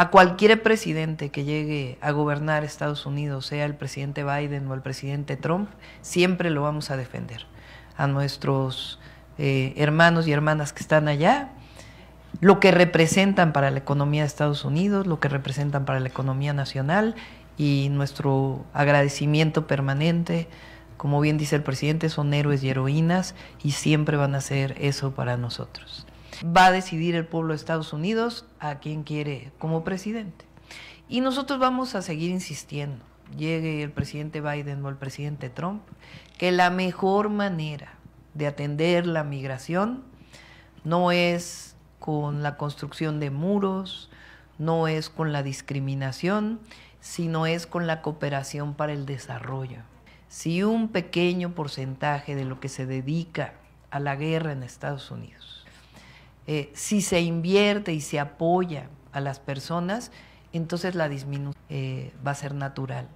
a cualquier presidente que llegue a gobernar Estados Unidos, sea el presidente Biden o el presidente Trump, siempre lo vamos a defender. A nuestros eh, hermanos y hermanas que están allá, lo que representan para la economía de Estados Unidos, lo que representan para la economía nacional y nuestro agradecimiento permanente. Como bien dice el presidente, son héroes y heroínas y siempre van a ser eso para nosotros. Va a decidir el pueblo de Estados Unidos a quién quiere como presidente. Y nosotros vamos a seguir insistiendo, llegue el presidente Biden o el presidente Trump, que la mejor manera de atender la migración no es con la construcción de muros, no es con la discriminación, sino es con la cooperación para el desarrollo. Si un pequeño porcentaje de lo que se dedica a la guerra en Estados Unidos eh, si se invierte y se apoya a las personas, entonces la disminución eh, va a ser natural.